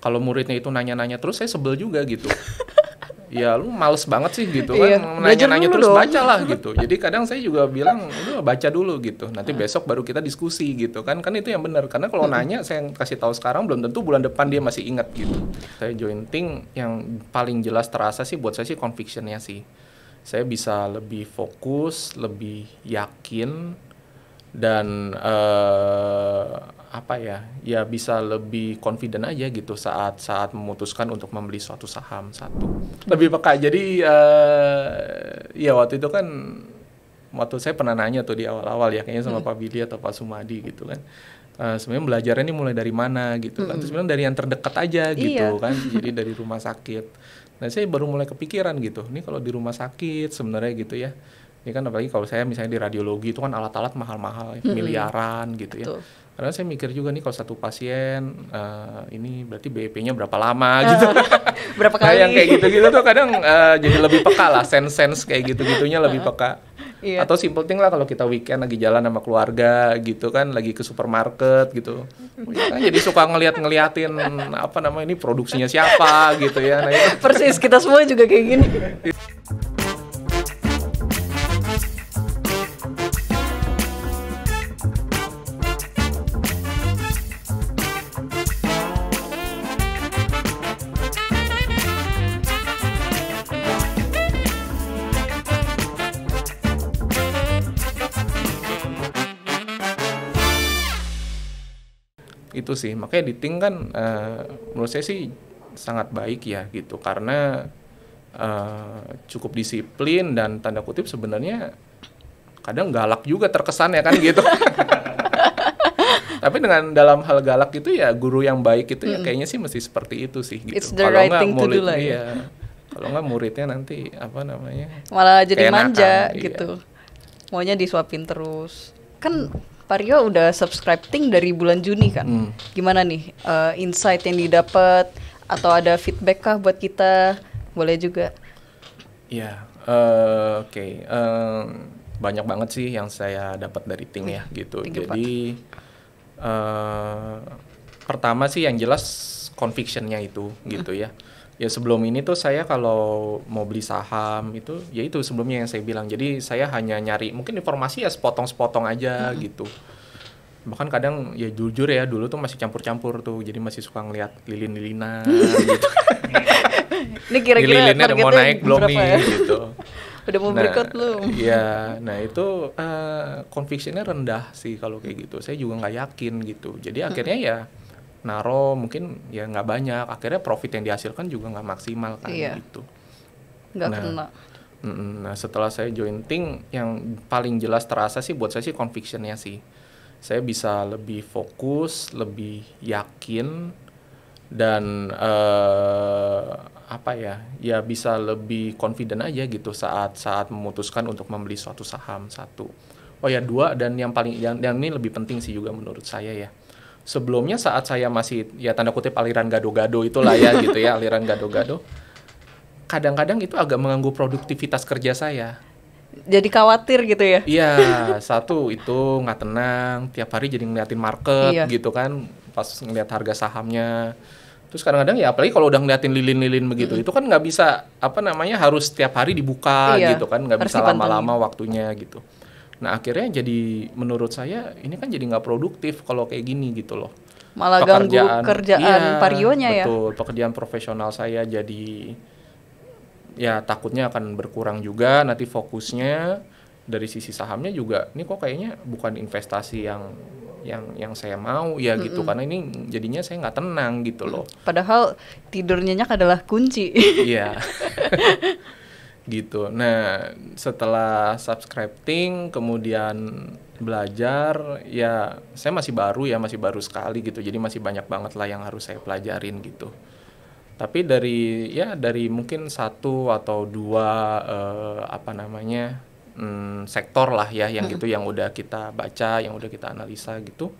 kalau muridnya itu nanya-nanya terus saya sebel juga gitu ya lu males banget sih gitu kan iya, nanya-nanya terus dong. baca lah gitu jadi kadang saya juga bilang lu baca dulu gitu nanti nah. besok baru kita diskusi gitu kan kan itu yang benar karena kalau hmm. nanya saya kasih tahu sekarang belum tentu bulan depan dia masih ingat gitu saya join thing yang paling jelas terasa sih buat saya sih convictionnya sih saya bisa lebih fokus lebih yakin dan eh, apa ya ya bisa lebih confident aja gitu saat saat memutuskan untuk membeli suatu saham satu lebih hmm. peka jadi uh, ya waktu itu kan waktu saya pernah nanya tuh di awal-awal ya kayaknya sama hmm. Pak Billy atau Pak Sumadi gitu kan Uh, sebenarnya belajarnya ini mulai dari mana gitu kan, hmm. sebenarnya dari yang terdekat aja iya. gitu iya. kan, jadi dari rumah sakit. Nah saya baru mulai kepikiran gitu, ini kalau di rumah sakit sebenarnya gitu ya, ini kan apalagi kalau saya misalnya di radiologi itu kan alat-alat mahal-mahal, ya, hmm. miliaran gitu ya karena saya mikir juga nih kalau satu pasien uh, ini berarti bp e nya berapa lama eh, gitu berapa kali nah, yang kayak gitu-gitu tuh kadang uh, jadi lebih peka lah sense sense kayak gitu-gitunya lebih peka Iya. atau simple thing lah kalau kita weekend lagi jalan sama keluarga gitu kan lagi ke supermarket gitu oh, iya kan jadi suka ngeliat ngeliatin apa namanya ini produksinya siapa gitu ya nah, itu. persis kita semua juga kayak gini itu sih makanya diting kan uh, menurut saya sih sangat baik ya gitu karena uh, cukup disiplin dan tanda kutip sebenarnya kadang galak juga terkesan ya kan gitu tapi dengan dalam hal galak itu ya guru yang baik itu mm. ya kayaknya sih mesti seperti itu sih gitu It's the kalau right nggak murid ya ya. kalau nggak muridnya nanti apa namanya malah jadi manja iya. gitu iya. maunya disuapin terus kan mm. Pak udah subscribe Ting dari bulan Juni kan. Hmm. Gimana nih uh, insight yang didapat atau ada feedback kah buat kita? Boleh juga. Ya, yeah, uh, oke. Okay. Eh, um, banyak banget sih yang saya dapat dari Ting ya iya, gitu. Ting Jadi uh, pertama sih yang jelas convictionnya itu gitu hmm. ya ya sebelum ini tuh saya kalau mau beli saham itu ya itu sebelumnya yang saya bilang jadi saya hanya nyari mungkin informasi ya sepotong-sepotong aja hmm gitu bahkan kadang ya jujur ya dulu tuh masih campur-campur tuh jadi masih suka ngeliat lilin lilina gitu ini kira-kira lilinnya udah mau naik belum nih ya? gitu udah mau nah, berikut lu ya nah itu uh, convictionnya rendah sih kalau kayak gitu saya juga nggak yakin gitu jadi akhirnya ya naro mungkin ya nggak banyak akhirnya profit yang dihasilkan juga nggak maksimal kan iya. gitu nggak nah, kena nah setelah saya join Ting yang paling jelas terasa sih buat saya sih convictionnya sih saya bisa lebih fokus lebih yakin dan uh, apa ya ya bisa lebih confident aja gitu saat saat memutuskan untuk membeli suatu saham satu oh ya dua dan yang paling yang, yang ini lebih penting sih juga menurut saya ya sebelumnya saat saya masih ya tanda kutip aliran gado-gado itulah ya gitu ya aliran gado-gado kadang-kadang itu agak mengganggu produktivitas kerja saya jadi khawatir gitu ya iya satu itu nggak tenang tiap hari jadi ngeliatin market iya. gitu kan pas ngeliat harga sahamnya terus kadang-kadang ya apalagi kalau udah ngeliatin lilin-lilin begitu mm. itu kan nggak bisa apa namanya harus tiap hari dibuka iya, gitu kan nggak bisa lama-lama waktunya gitu Nah akhirnya jadi menurut saya ini kan jadi nggak produktif kalau kayak gini gitu loh. Malah pekerjaan, ganggu kerjaan iya, parionya ya. Betul, pekerjaan profesional saya jadi ya takutnya akan berkurang juga nanti fokusnya dari sisi sahamnya juga ini kok kayaknya bukan investasi yang yang yang saya mau ya mm -mm. gitu karena ini jadinya saya nggak tenang gitu loh. Padahal tidurnya nyenyak adalah kunci. Iya. gitu. Nah, setelah subscribing kemudian belajar ya saya masih baru ya, masih baru sekali gitu. Jadi masih banyak banget lah yang harus saya pelajarin gitu. Tapi dari ya dari mungkin satu atau dua eh, apa namanya? Hmm, sektor lah ya yang gitu yang udah kita baca, yang udah kita analisa gitu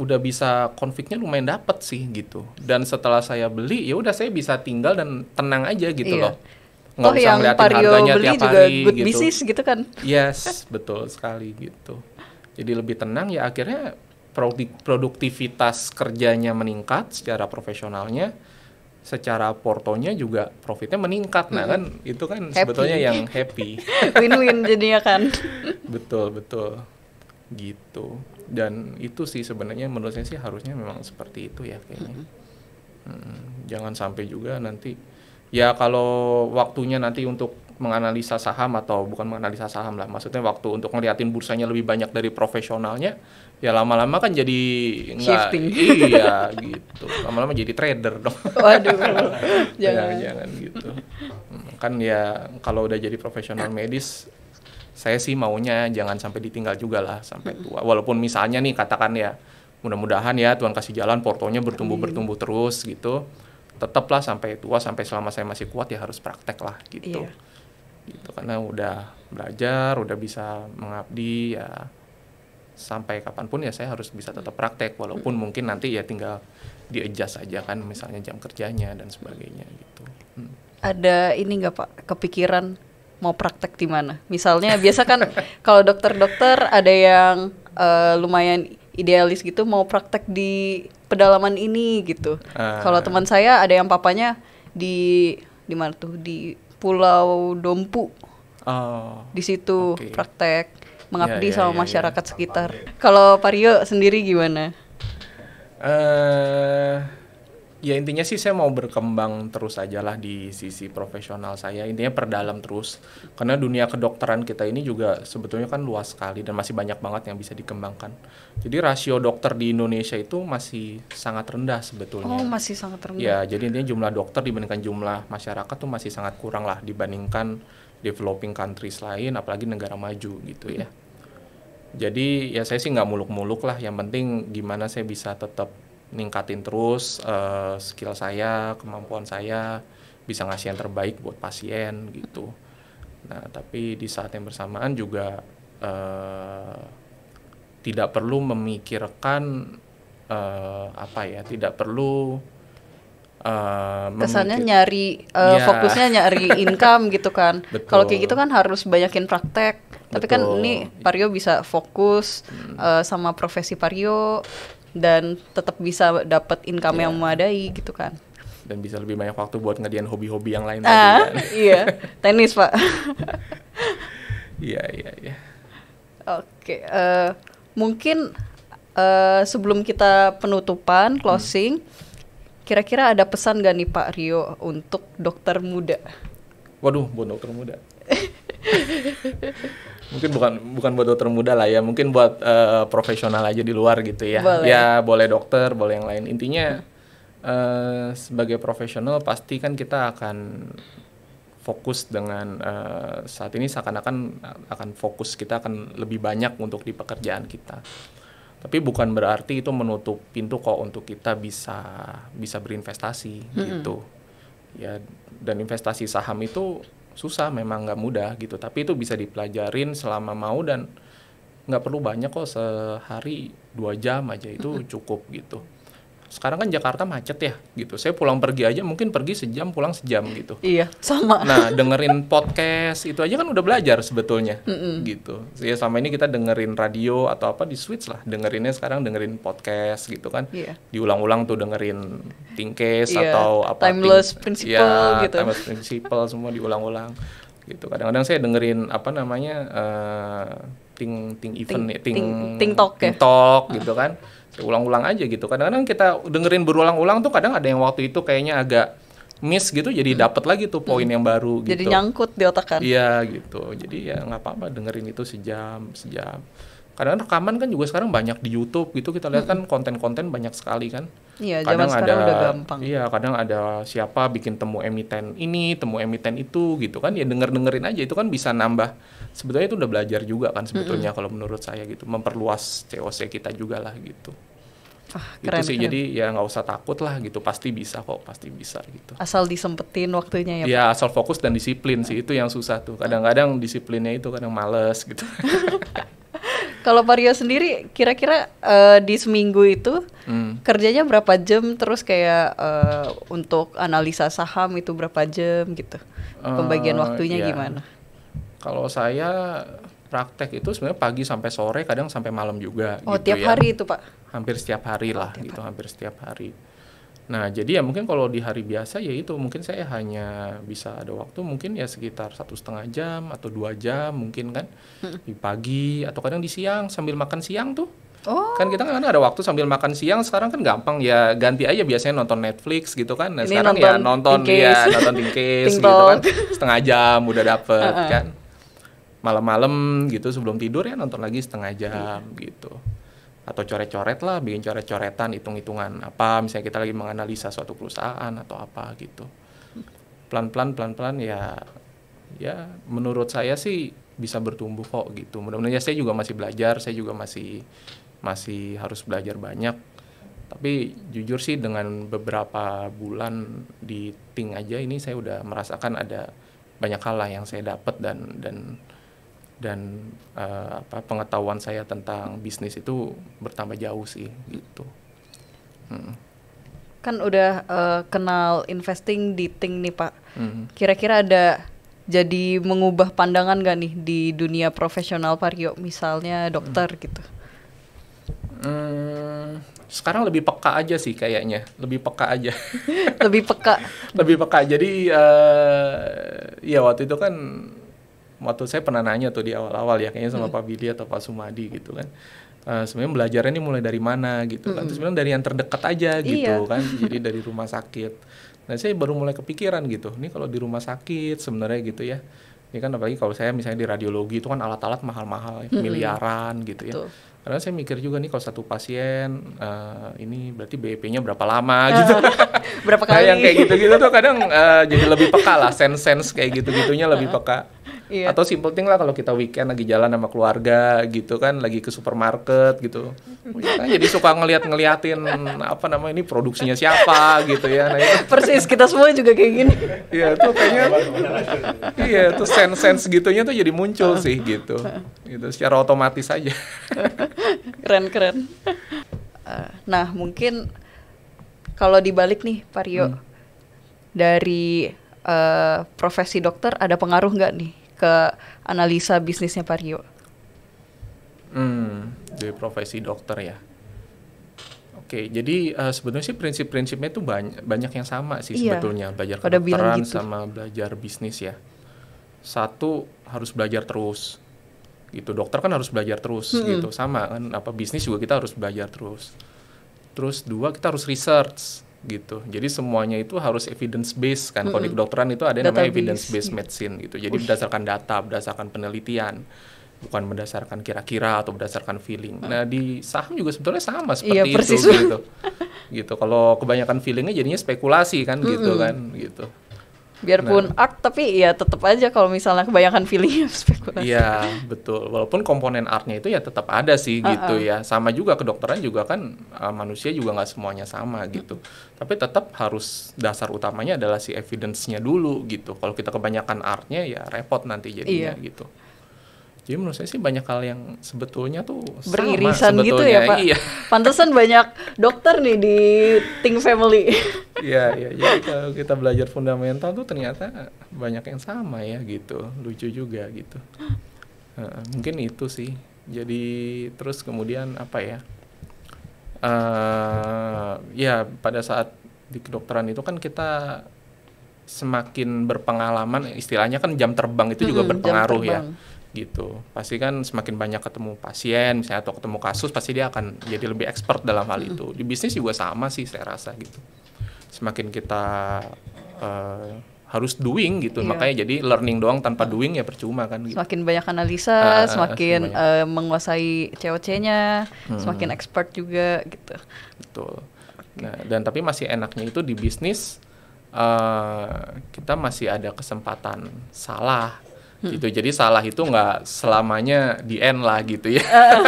udah bisa konfliknya lumayan dapet sih gitu dan setelah saya beli ya udah saya bisa tinggal dan tenang aja gitu iya. loh nggak oh, usah ngeliatin harganya beli tiap juga hari good gitu. Business gitu kan yes betul sekali gitu jadi lebih tenang ya akhirnya produktivitas kerjanya meningkat secara profesionalnya secara portonya juga profitnya meningkat nah kan itu kan happy. sebetulnya yang happy win-win jadinya kan betul betul gitu dan itu sih sebenarnya menurut saya sih harusnya memang seperti itu ya kayaknya hmm. Hmm, jangan sampai juga nanti ya kalau waktunya nanti untuk menganalisa saham atau bukan menganalisa saham lah maksudnya waktu untuk ngeliatin bursanya lebih banyak dari profesionalnya ya lama-lama kan jadi nggak iya gitu lama-lama jadi trader dong waduh iya, jangan jangan gitu hmm, kan ya kalau udah jadi profesional medis saya sih maunya jangan sampai ditinggal juga lah sampai tua walaupun misalnya nih katakan ya mudah-mudahan ya Tuhan kasih jalan portonya bertumbuh bertumbuh terus gitu tetaplah sampai tua sampai selama saya masih kuat ya harus praktek lah gitu iya. gitu karena udah belajar udah bisa mengabdi ya sampai kapanpun ya saya harus bisa tetap praktek walaupun mungkin nanti ya tinggal di adjust aja kan misalnya jam kerjanya dan sebagainya gitu hmm. ada ini nggak pak kepikiran mau praktek di mana misalnya biasa kan kalau dokter-dokter ada yang uh, lumayan idealis gitu mau praktek di pedalaman ini gitu. Uh. Kalau teman saya ada yang papanya di di mana tuh di Pulau Dompu. Oh. Di situ okay. praktek mengabdi yeah, yeah, sama yeah, iya. masyarakat yeah. sekitar. Kalau Pario sendiri gimana? Eh uh ya intinya sih saya mau berkembang terus aja lah di sisi profesional saya intinya perdalam terus karena dunia kedokteran kita ini juga sebetulnya kan luas sekali dan masih banyak banget yang bisa dikembangkan jadi rasio dokter di Indonesia itu masih sangat rendah sebetulnya oh masih sangat rendah ya jadi intinya jumlah dokter dibandingkan jumlah masyarakat tuh masih sangat kurang lah dibandingkan developing countries lain apalagi negara maju gitu ya jadi ya saya sih nggak muluk-muluk lah yang penting gimana saya bisa tetap ningkatin terus uh, skill saya, kemampuan saya bisa ngasih yang terbaik buat pasien gitu. Nah, tapi di saat yang bersamaan juga uh, tidak perlu memikirkan uh, apa ya, tidak perlu Uh, kesannya nyari uh, yeah. fokusnya nyari income gitu kan kalau kayak gitu kan harus banyakin praktek tapi kan ini Pario bisa fokus hmm. uh, sama profesi Pario dan tetap bisa dapat income yeah. yang iya. memadai gitu kan dan bisa lebih banyak waktu buat ngedian hobi-hobi yang lain ah, tadi kan. iya tenis pak iya iya iya oke okay, uh, eh, mungkin uh, sebelum kita penutupan hmm. closing kira-kira hmm. ada pesan gak nih pak Rio untuk dokter muda waduh buat dokter muda mungkin bukan bukan buat dokter muda lah ya mungkin buat uh, profesional aja di luar gitu ya boleh. ya boleh dokter boleh yang lain intinya uh, sebagai profesional pasti kan kita akan fokus dengan uh, saat ini seakan-akan akan fokus kita akan lebih banyak untuk di pekerjaan kita tapi bukan berarti itu menutup pintu kok untuk kita bisa bisa berinvestasi mm -hmm. gitu ya dan investasi saham itu susah memang nggak mudah gitu tapi itu bisa dipelajarin selama mau dan nggak perlu banyak kok sehari dua jam aja itu cukup gitu sekarang kan Jakarta macet ya gitu saya pulang pergi aja mungkin pergi sejam pulang sejam gitu iya sama nah dengerin podcast itu aja kan udah belajar sebetulnya Mm-mm. gitu ya sama ini kita dengerin radio atau apa di switch lah dengerinnya sekarang dengerin podcast gitu kan yeah. diulang-ulang tuh dengerin tingkes yeah. atau apa timeless think, principle ya, gitu timeless principle semua diulang-ulang gitu kadang-kadang saya dengerin apa namanya uh, eh, ting ting event ting ting, ting, ting ting, ting ya? ya. talk gitu kan ulang-ulang aja gitu kadang-kadang kita dengerin berulang-ulang tuh kadang ada yang waktu itu kayaknya agak miss gitu jadi hmm. dapat lagi tuh poin hmm. yang baru gitu jadi nyangkut di otak kan iya gitu jadi ya nggak apa-apa dengerin itu sejam sejam kadang rekaman kan juga sekarang banyak di YouTube gitu kita lihat hmm. kan konten-konten banyak sekali kan Iya, kadang sekarang ada udah gampang. Iya, kadang ada siapa bikin temu emiten ini, temu emiten itu gitu kan. Ya denger-dengerin aja itu kan bisa nambah. Sebetulnya itu udah belajar juga kan sebetulnya mm -hmm. kalau menurut saya gitu, memperluas COC kita juga lah gitu. Ah, keren, gitu sih keren. jadi ya nggak usah takut lah gitu pasti bisa kok pasti bisa gitu asal disempetin waktunya ya ya asal fokus dan disiplin sih iya. itu yang susah tuh kadang-kadang disiplinnya itu kadang males gitu Kalau Mario sendiri kira-kira uh, di seminggu itu hmm. kerjanya berapa jam terus kayak uh, untuk analisa saham itu berapa jam gitu. Pembagian uh, waktunya iya. gimana? Kalau saya praktek itu sebenarnya pagi sampai sore kadang sampai malam juga Oh, gitu tiap ya. hari itu, Pak. Hampir setiap hari oh, lah tiap gitu, hari. hampir setiap hari Nah, jadi ya mungkin kalau di hari biasa ya itu mungkin saya hanya bisa ada waktu mungkin ya sekitar satu setengah jam atau dua jam mungkin kan hmm. di pagi atau kadang di siang sambil makan siang tuh. Oh. Kan kita kan ada waktu sambil makan siang sekarang kan gampang ya ganti aja biasanya nonton Netflix gitu kan. Nah, sekarang nonton ya nonton ya nonton iya, case gitu kan. Setengah jam udah dapet uh -uh. kan. Malam-malam gitu sebelum tidur ya nonton lagi setengah jam -huh. gitu atau coret-coret lah, bikin coret-coretan, hitung-hitungan apa, misalnya kita lagi menganalisa suatu perusahaan atau apa gitu. Pelan-pelan, pelan-pelan ya, ya menurut saya sih bisa bertumbuh kok gitu. Mudah-mudahan ya saya juga masih belajar, saya juga masih masih harus belajar banyak. Tapi jujur sih dengan beberapa bulan di Ting aja ini saya udah merasakan ada banyak hal lah yang saya dapat dan dan dan uh, apa, pengetahuan saya tentang bisnis itu bertambah jauh sih gitu. Hmm. Kan udah uh, kenal investing di Ting nih Pak. kira hmm. Kira-kira ada jadi mengubah pandangan gak nih di dunia profesional Vario misalnya dokter hmm. gitu? Hmm, sekarang lebih peka aja sih kayaknya, lebih peka aja. lebih peka. lebih peka. Jadi uh, ya waktu itu kan waktu saya pernah nanya tuh di awal-awal ya kayaknya sama hmm. Pak Billy atau Pak Sumadi gitu kan uh, sebenarnya belajarnya ini mulai dari mana gitu kan. Mm -hmm. Sebenarnya dari yang terdekat aja gitu iya. gitu kan. Jadi dari rumah sakit. Nah, saya baru mulai kepikiran gitu. Ini kalau di rumah sakit sebenarnya gitu ya. Ini kan apalagi kalau saya misalnya di radiologi itu kan alat-alat mahal-mahal -hmm. miliaran gitu ya. Karena saya mikir juga nih kalau satu pasien uh, ini berarti bp nya berapa lama eh, gitu. berapa kali? Nah, yang kayak gitu-gitu tuh kadang uh, jadi lebih peka lah, sense-sense kayak gitu-gitunya lebih peka Iya. Atau simple thing lah kalau kita weekend lagi jalan sama keluarga gitu kan, lagi ke supermarket gitu. jadi suka ngeliat-ngeliatin apa namanya ini produksinya siapa gitu ya. Nah, itu. Persis kita semua juga kayak gini. Iya, tuh kayaknya Iya, tuh sense-sense gitunya tuh jadi muncul sih gitu. Itu secara otomatis aja. Keren-keren. Eh, nah, mungkin kalau dibalik nih, Pario, hmm. dari uh, profesi dokter ada pengaruh nggak nih ke analisa bisnisnya Pak Rio? Hmm, dari profesi dokter ya. Oke, jadi uh, sebenarnya sih prinsip-prinsipnya itu banyak banyak yang sama sih iya, sebetulnya belajar kedokteran gitu. sama belajar bisnis ya. Satu harus belajar terus gitu. Dokter kan harus belajar terus hmm. gitu. Sama kan apa bisnis juga kita harus belajar terus. Terus dua kita harus research gitu. Jadi semuanya itu harus evidence based kan. Mm -hmm. Kalau kedokteran itu ada yang namanya evidence based medicine gitu. Jadi Ush. berdasarkan data, berdasarkan penelitian, bukan berdasarkan kira-kira atau berdasarkan feeling. Mm. Nah, di saham juga sebetulnya sama iya, seperti iya, itu gitu. gitu. Kalau kebanyakan feelingnya jadinya spekulasi kan mm -hmm. gitu kan gitu biarpun nah. art tapi ya tetap aja kalau misalnya kebanyakan feeling spekulasi. Iya, betul. Walaupun komponen artnya itu ya tetap ada sih uh -uh. gitu ya. Sama juga kedokteran juga kan uh, manusia juga nggak semuanya sama gitu. Tapi tetap harus dasar utamanya adalah si evidence-nya dulu gitu. Kalau kita kebanyakan artnya ya repot nanti jadinya iya. gitu. Jadi iya, menurut saya sih banyak hal yang sebetulnya tuh beririsan sebetulnya. gitu ya Pak. Iya. Pantesan banyak dokter nih di Think Family. Iya iya. ya. kalau kita belajar fundamental tuh ternyata banyak yang sama ya gitu. Lucu juga gitu. Uh, mungkin itu sih. Jadi terus kemudian apa ya? Uh, ya pada saat di kedokteran itu kan kita semakin berpengalaman istilahnya kan jam terbang itu hmm, juga berpengaruh ya gitu pasti kan semakin banyak ketemu pasien misalnya atau ketemu kasus pasti dia akan jadi lebih expert dalam hal itu di bisnis juga sama sih saya rasa gitu semakin kita uh, harus doing gitu iya. makanya jadi learning doang tanpa ah. doing ya percuma kan gitu. semakin banyak analisa uh, semakin uh, menguasai COC-nya hmm. semakin expert juga gitu betul nah, dan tapi masih enaknya itu di bisnis uh, kita masih ada kesempatan salah hmm. gitu jadi salah itu nggak selamanya di end lah gitu ya eh, eh.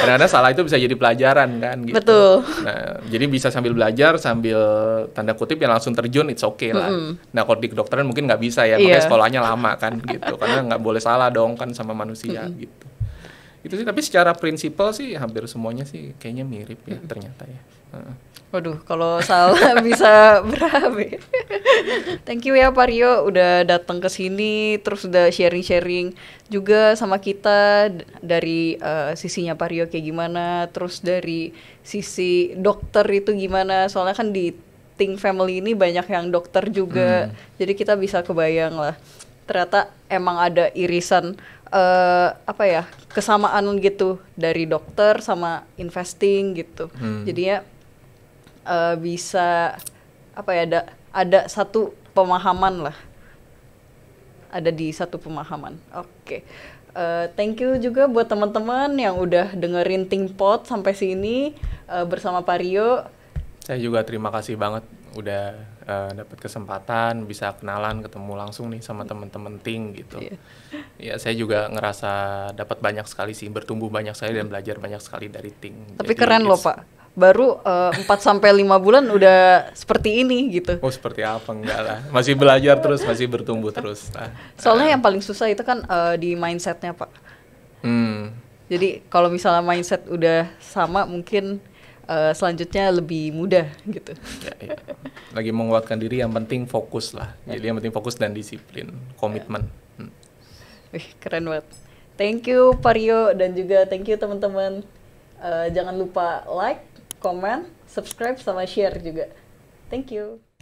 karena salah itu bisa jadi pelajaran kan gitu betul nah jadi bisa sambil belajar sambil tanda kutip yang langsung terjun it's okay lah hmm. nah kalau di kedokteran mungkin nggak bisa ya yeah. makanya sekolahnya lama kan gitu karena nggak boleh salah dong kan sama manusia hmm. gitu itu sih tapi secara prinsipal sih hampir semuanya sih kayaknya mirip ya hmm. ternyata ya uh. Waduh, kalau salah bisa berabe. Ya? Thank you ya Pario udah datang ke sini terus udah sharing-sharing juga sama kita dari uh, sisinya Pario kayak gimana, terus dari sisi dokter itu gimana. Soalnya kan di Think Family ini banyak yang dokter juga. Hmm. Jadi kita bisa kebayang lah. Ternyata emang ada irisan uh, apa ya kesamaan gitu dari dokter sama investing gitu hmm. jadinya uh, bisa apa ya ada ada satu pemahaman lah ada di satu pemahaman oke okay. uh, eh, thank you juga buat teman-teman yang udah dengerin ting Tingpot sampai sini uh, bersama Pario saya juga terima kasih banget udah uh, dapat kesempatan bisa kenalan ketemu langsung nih sama teman-teman ting gitu. Yeah ya saya juga ngerasa dapat banyak sekali sih bertumbuh banyak sekali dan belajar banyak sekali dari Ting. Tapi Jadi keren loh Pak. Baru uh, sampai lima bulan udah seperti ini gitu. Oh, seperti apa enggak lah. Masih belajar terus, masih bertumbuh terus. Nah, Soalnya ah. yang paling susah itu kan uh, di mindsetnya Pak. Hmm. Jadi kalau misalnya mindset udah sama mungkin uh, selanjutnya lebih mudah gitu. Ya, ya. Lagi menguatkan diri yang penting fokus lah. Jadi yang penting fokus dan disiplin, komitmen. Ya. Wih, keren banget. Thank you Pario dan juga thank you teman-teman. Uh, jangan lupa like, comment, subscribe sama share juga. Thank you.